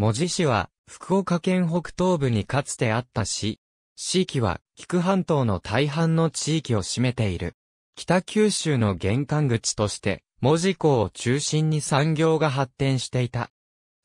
文字市は、福岡県北東部にかつてあった市。市域は、菊半島の大半の地域を占めている。北九州の玄関口として、文字港を中心に産業が発展していた。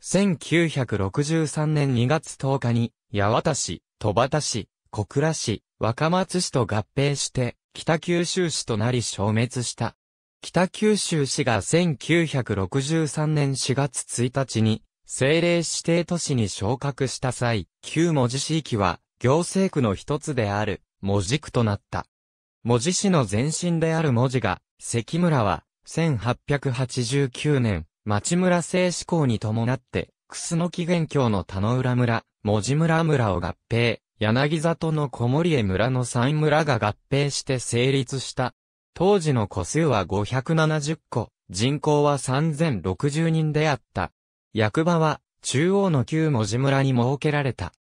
1963年2月10日に、八幡市、戸畑市、小倉市、若松市と合併して、北九州市となり消滅した。北九州市が1963年4月1日に、政令指定都市に昇格した際、旧文字市域は、行政区の一つである、文字区となった。文字市の前身である文字が、関村は、1889年、町村制施行に伴って、楠木元郷の田野浦村、文字村村を合併、柳里の小森江村の三村が合併して成立した。当時の個数は570個、人口は3060人であった。役場は、中央の旧文字村に設けられた。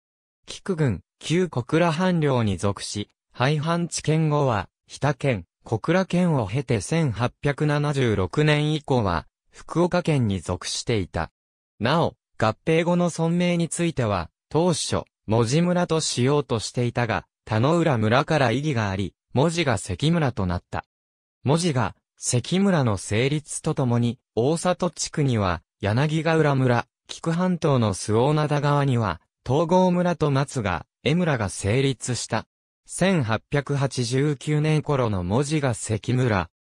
菊郡、旧小倉藩領に属し、廃藩置県後は、日田県、小倉県を経て1876年以降は、福岡県に属していた。なお、合併後の村名については、当初、文字村としようとしていたが、田野浦村から意義があり、文字が関村となった。文字が、関村の成立とともに、大里地区には、柳ヶ浦村、菊半島の周防灘川には、東郷村と松が、江村が成立した。1889年頃の文字が関村。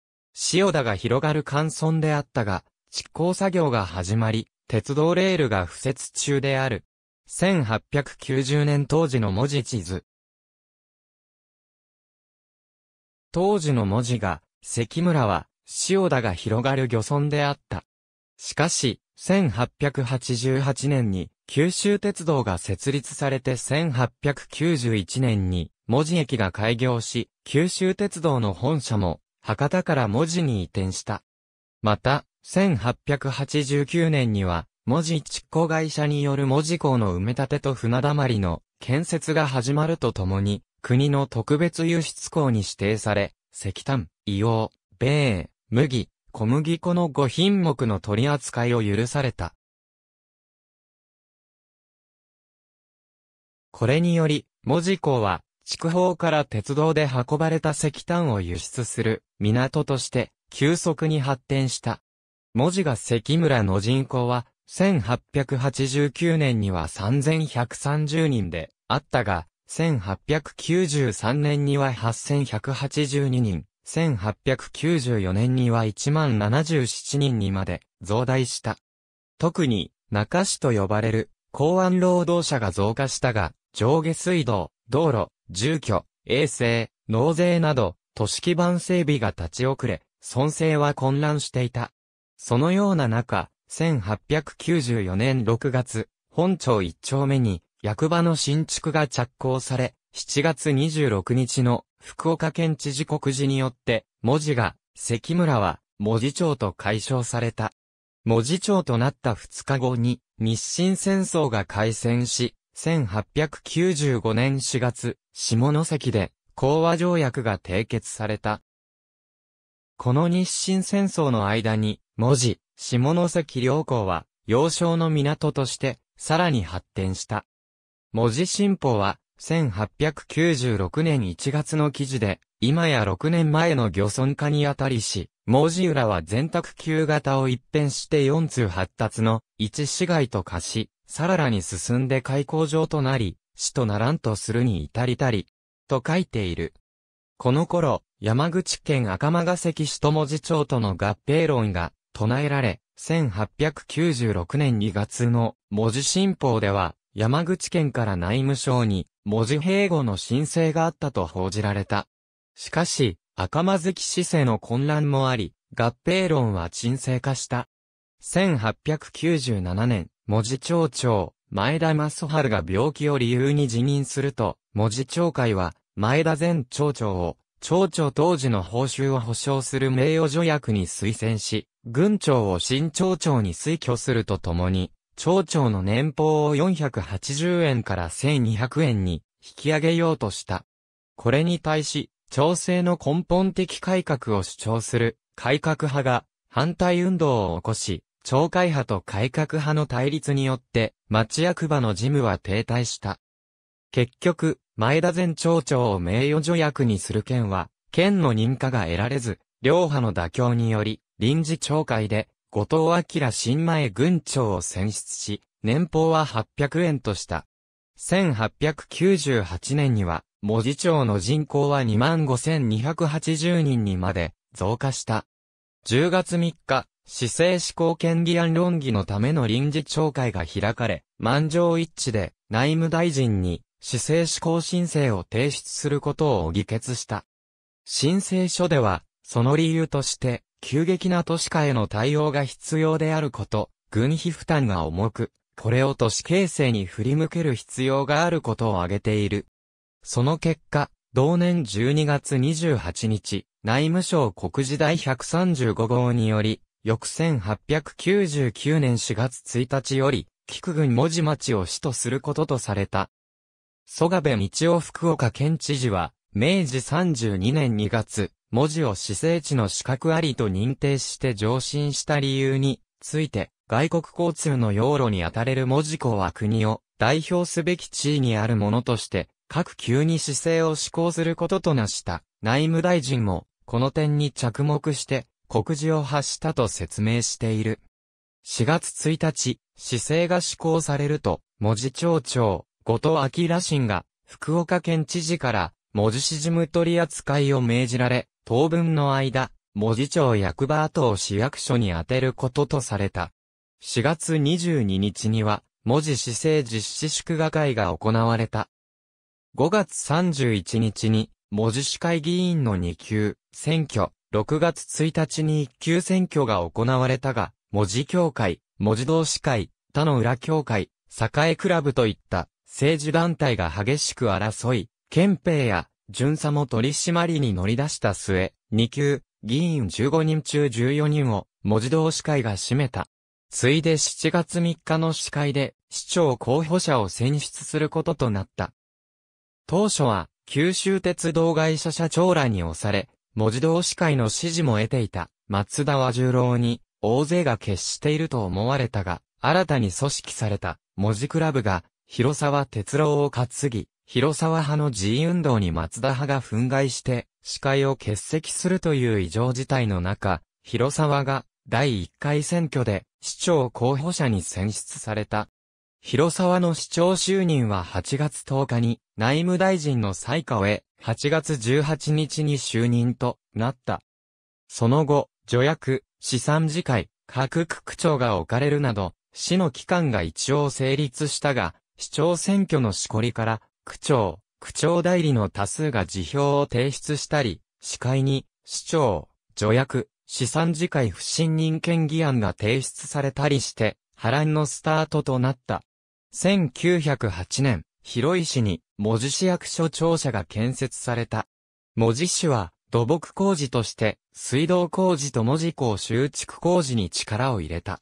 塩田が広がる乾村であったが、執行作業が始まり、鉄道レールが敷設中である。1890年当時の文字地図。当時の文字が、関村は、塩田が広がる漁村であった。しかし、1888年に九州鉄道が設立されて1891年に文字駅が開業し、九州鉄道の本社も博多から文字に移転した。また、1889年には文字執工会社による文字港の埋め立てと船だまりの建設が始まるとともに、国の特別輸出港に指定され、石炭、硫黄、米、麦、小麦粉の5品目の取り扱いを許された。これにより、文字港は、筑豊から鉄道で運ばれた石炭を輸出する港として急速に発展した。文字が関村の人口は1889年には3130人であったが、1893年には8182人、1894年には1万77人にまで増大した。特に、中市と呼ばれる、港湾労働者が増加したが、上下水道、道路、住居、衛生、納税など、都市基盤整備が立ち遅れ、損勢は混乱していた。そのような中、1894年6月、本町1丁目に、役場の新築が着工され、7月26日の福岡県知事告示によって、文字が、関村は、文字町と解消された。文字町となった2日後に、日清戦争が開戦し、1895年4月、下関で、講和条約が締結された。この日清戦争の間に、文字、下関両港は、要衝の港として、さらに発展した。文字新報は、1896年1月の記事で、今や6年前の漁村化にあたりし、文字浦は全卓級型を一変して4通発達の一市街と化し、さららに進んで開口場となり、市とならんとするに至りたり、と書いている。この頃、山口県赤間ヶ関市と文字町との合併論が唱えられ、1896年2月の文字新報では、山口県から内務省に文字併合の申請があったと報じられた。しかし、赤間月市政の混乱もあり、合併論は沈静化した。1897年、文字町長、前田正春が病気を理由に辞任すると、文字町会は、前田前町長を、町長当時の報酬を保障する名誉助役に推薦し、軍長を新町長に推挙するとともに、町長の年俸を480円から1200円に引き上げようとした。これに対し、調整の根本的改革を主張する改革派が反対運動を起こし、町会派と改革派の対立によって町役場の事務は停滞した。結局、前田前町長を名誉助役にする件は、県の認可が得られず、両派の妥協により、臨時町会で後藤明新前軍長を選出し、年俸は800円とした。1898年には、文字町の人口は25,280人にまで増加した。10月3日、市政施行権議案論議のための臨時聴会が開かれ、満場一致で内務大臣に市政施行申請を提出することを議決した。申請書では、その理由として、急激な都市化への対応が必要であること、軍費負担が重く、これを都市形成に振り向ける必要があることを挙げている。その結果、同年12月28日、内務省国時第135号により、翌1899年4月1日より、菊郡文字町を市とすることとされた。蘇我部道夫福岡県知事は、明治32年2月、文字を指定地の資格ありと認定して上申した理由について、外国交通の要路にあたれる文字庫は国を代表すべき地位にあるものとして、各級に姿勢を施行することとなした。内務大臣も、この点に着目して、告示を発したと説明している。4月1日、姿勢が施行されると、文字町長、後藤明信が、福岡県知事から、文字市事務取り扱いを命じられ、当分の間、文字庁役場跡を市役所に充てることとされた。4月22日には、文字市政実施祝賀会が行われた。5月31日に、文字市会議員の2級選挙、6月1日に1級選挙が行われたが、文字協会、文字同士会、他の裏協会、栄クラブといった政治団体が激しく争い、憲兵や巡査も取り締まりに乗り出した末、2級、議員15人中14人を、文字同士会が占めた。ついで7月3日の司会で、市長候補者を選出することとなった。当初は、九州鉄道会社社長らに押され、文字同士会の支持も得ていた、松田和十郎に、大勢が決していると思われたが、新たに組織された、文字クラブが、広沢哲郎を担ぎ、広沢派の自運動に松田派が憤慨して、司会を欠席するという異常事態の中、広沢が第1回選挙で市長候補者に選出された。広沢の市長就任は8月10日に内務大臣の最下を得、8月18日に就任となった。その後、助役、資産次会、各区区長が置かれるなど、市の機関が一応成立したが、市長選挙のしこりから区長、区長代理の多数が辞表を提出したり、司会に、市長、助役、資産次回不信任権議案が提出されたりして、波乱のスタートとなった。1908年、広井市に、文字市役所庁舎が建設された。文字市は、土木工事として、水道工事と文字港修築工事に力を入れた。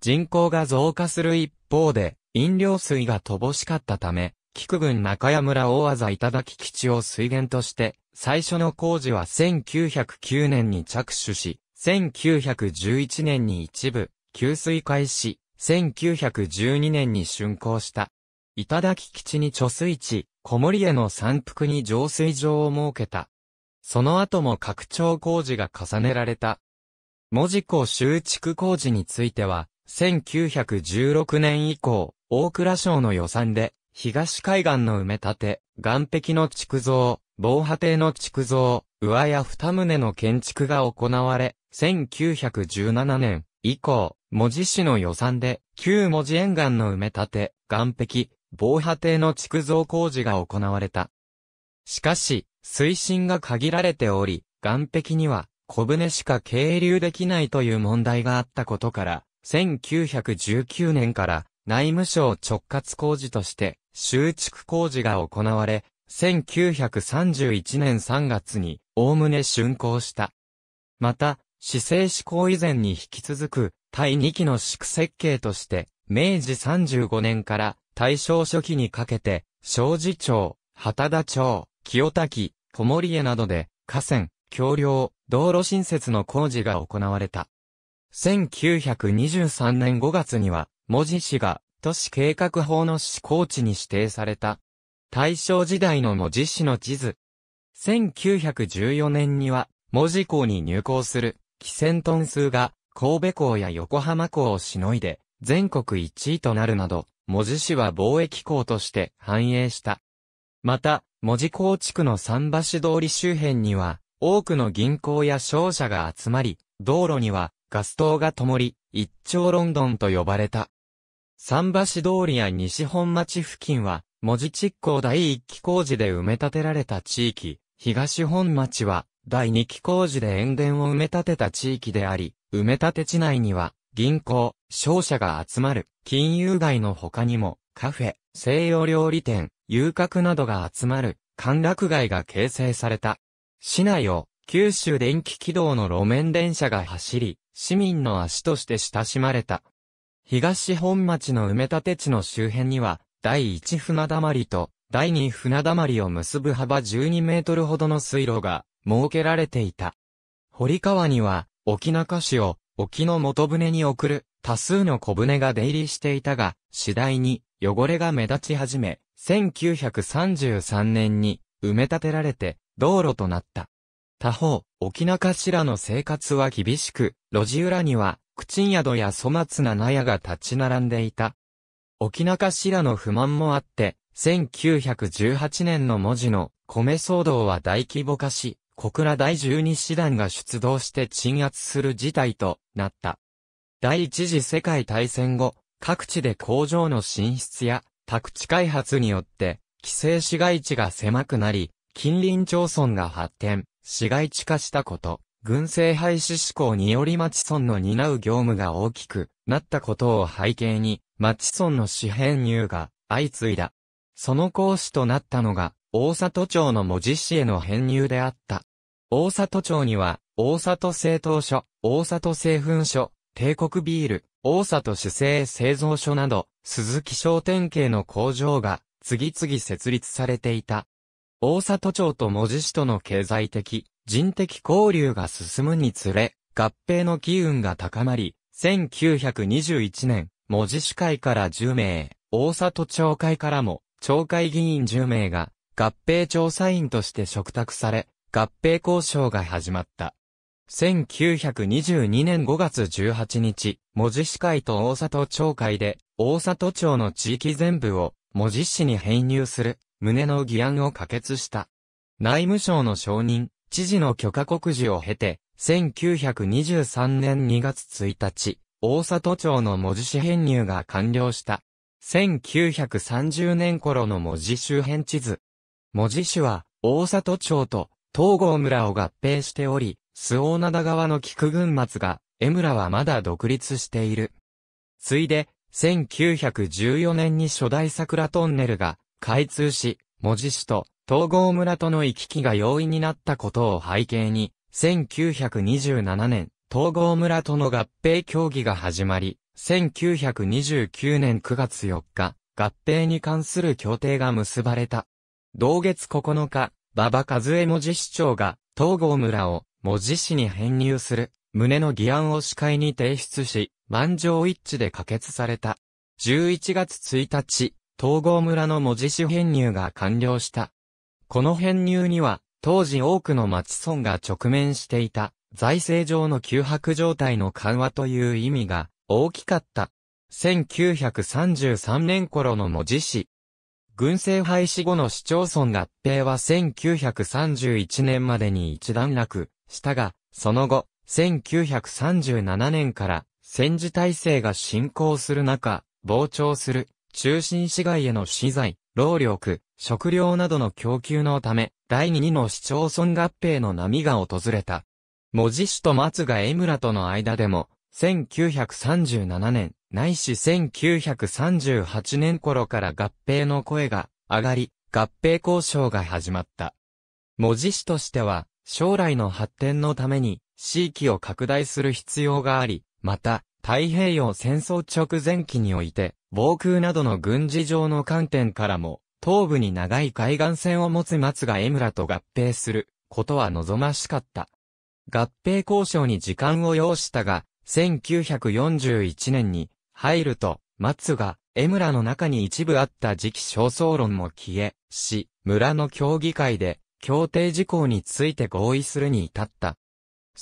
人口が増加する一方で、飲料水が乏しかったため、菊郡中谷村大技頂基地を水源として、最初の工事は1909年に着手し、1911年に一部、給水開始、1912年に竣工した。頂基地に貯水池、小森への山腹に浄水場を設けた。その後も拡張工事が重ねられた。門司港修築工事については、1916年以降、大蔵省の予算で、東海岸の埋め立て、岸壁の築造、防波堤の築造、上や二棟の建築が行われ、1917年以降、文字市の予算で、旧文字沿岸の埋め立て、岸壁、防波堤の築造工事が行われた。しかし、水深が限られており、岸壁には小舟しか経流できないという問題があったことから、1919年から内務省直轄工事として修築工事が行われ、1931年3月に、おおむね竣工した。また、市政施行以前に引き続く、第2期の宿設計として、明治35年から大正初期にかけて、庄司町、畑田町、清滝、小森江などで、河川、橋梁、道路新設の工事が行われた。1923年5月には、文字市が都市計画法の施行地に指定された。大正時代の文字市の地図。1914年には、文字港に入港する、汽船トン数が、神戸港や横浜港をしのいで、全国1位となるなど、文字市は貿易港として繁栄した。また、文字港地区の桟橋通り周辺には、多くの銀行や商社が集まり、道路にはガス灯が灯り、一丁ロンドンと呼ばれた。桟橋通りや西本町付近は、文字築港第1期工事で埋め立てられた地域、東本町は、第2期工事で塩田を埋め立てた地域であり、埋め立て地内には、銀行、商社が集まる、金融街の他にも、カフェ、西洋料理店、遊郭などが集まる、歓楽街が形成された。市内を、九州電気軌道の路面電車が走り、市民の足として親しまれた。東本町の埋め立て地の周辺には、第一船溜まりと第二船溜まりを結ぶ幅12メートルほどの水路が設けられていた。堀川には、沖中市を沖の元船に送る多数の小舟が出入りしていたが、次第に汚れが目立ち始め、1933年に埋め立てられて道路となった。他方、沖中市らの生活は厳しく、路地裏には珍宿や粗末な納屋が立ち並んでいた。沖中らの不満もあって、1918年の文字の米騒動は大規模化し、小倉第12師団が出動して鎮圧する事態となった。第一次世界大戦後、各地で工場の進出や宅地開発によって、規制市街地が狭くなり、近隣町村が発展、市街地化したこと。軍政廃止志向により町村の担う業務が大きくなったことを背景に、町村の市編入が相次いだ。その講師となったのが、大里町の文字市への編入であった。大里町には、大里製糖所、大里製粉所、帝国ビール、大里主製製造所など、鈴木商店系の工場が、次々設立されていた。大里町と文字市との経済的、人的交流が進むにつれ、合併の機運が高まり、1921年、文字司会から10名、大里町会からも、町会議員10名が、合併調査員として嘱託され、合併交渉が始まった。1922年5月18日、文字司会と大里町会で、大里町の地域全部を、文字市に編入する、旨の議案を可決した。内務省の承認、知事の許可告示を経て、1923年2月1日、大里町の文字紙編入が完了した。1930年頃の文字周辺地図。文字市は、大里町と東郷村を合併しており、周防灘川の菊群末が、江村はまだ独立している。ついで、1914年に初代桜トンネルが開通し、文字市と東郷村との行き来が容易になったことを背景に、1927年、東郷村との合併協議が始まり、1929年9月4日、合併に関する協定が結ばれた。同月9日、馬場和江文字市長が、東郷村を文字市に編入する、旨の議案を市会に提出し、満場一致で可決された。11月1日、東郷村の文字市編入が完了した。この編入には、当時多くの町村が直面していた、財政上の急迫状態の緩和という意味が大きかった。1933年頃の文字市。軍政廃止後の市町村合併は1931年までに一段落したが、その後、1937年から戦時体制が進行する中、膨張する中心市街への資材、労力、食料などの供給のため、第2の市町村合併の波が訪れた。文字市と松が江村との間でも、1937年、ないし1938年頃から合併の声が上がり、合併交渉が始まった。文字市としては、将来の発展のために、地域を拡大する必要があり、また、太平洋戦争直前期において、防空などの軍事上の観点からも、東部に長い海岸線を持つ松が江村と合併することは望ましかった。合併交渉に時間を要したが、1941年に入ると、松が江村の中に一部あった時期焦燥論も消え、し、村の協議会で協定事項について合意するに至った。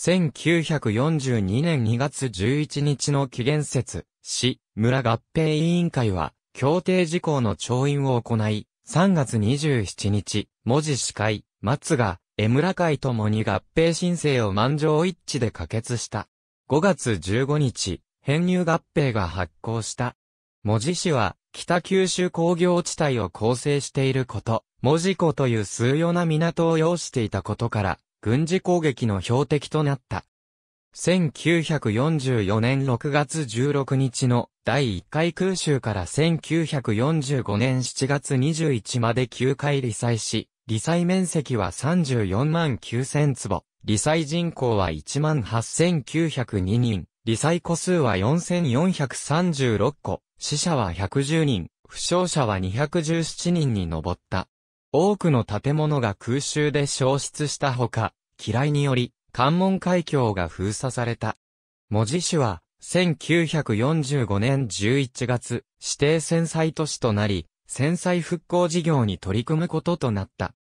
1942年2月11日の紀元節、市、村合併委員会は、協定事項の調印を行い、3月27日、文字司会、松が、江村会ともに合併申請を満場一致で可決した。5月15日、編入合併が発行した。文字市は、北九州工業地帯を構成していること、文字湖という数用な港を要していたことから、軍事攻撃の標的となった。1944年6月16日の第1回空襲から1945年7月21まで9回理災し、理災面積は34万9000坪、理災人口は1万8902人、理災個数は4436個、死者は110人、負傷者は217人に上った。多くの建物が空襲で消失したほか、機雷により、関門海峡が封鎖された。文字市は、1945年11月、指定戦災都市となり、戦災復興事業に取り組むこととなった。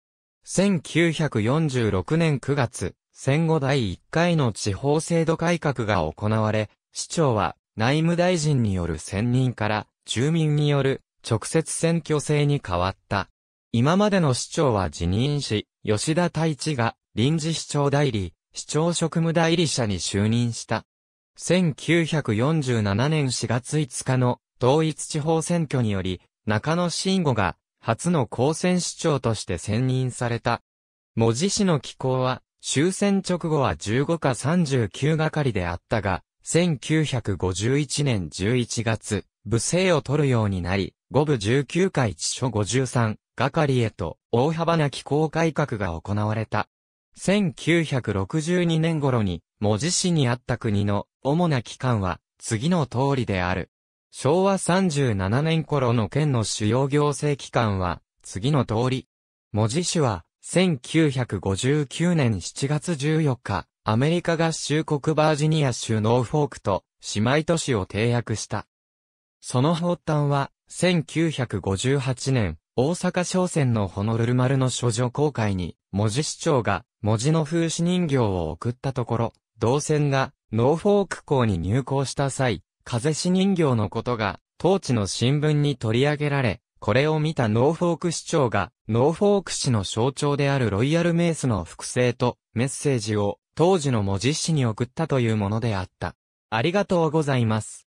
1946年9月、戦後第1回の地方制度改革が行われ、市長は内務大臣による選任から住民による直接選挙制に変わった。今までの市長は辞任し、吉田太一が臨時市長代理、市長職務代理者に就任した。1947年4月5日の統一地方選挙により、中野慎吾が初の公選市長として選任された。文字市の機構は終戦直後は15か39係であったが、1951年11月、部制を取るようになり、五部19回地書53、係へと大幅な機構改革が行われた。1962年頃に、文字市にあった国の主な機関は、次の通りである。昭和37年頃の県の主要行政機関は、次の通り。文字市は、1959年7月14日、アメリカ合衆国バージニア州ノーフォークと姉妹都市を締約した。その発端は、1958年、大阪商船のホノルル丸の処女公開に、文字市長が文字の風刺人形を送ったところ、同船がノーフォーク港に入港した際、風刺人形のことが当地の新聞に取り上げられ、これを見たノーフォーク市長が、ノーフォーク市の象徴であるロイヤルメースの複製とメッセージを当時の文字市に送ったというものであった。ありがとうございます。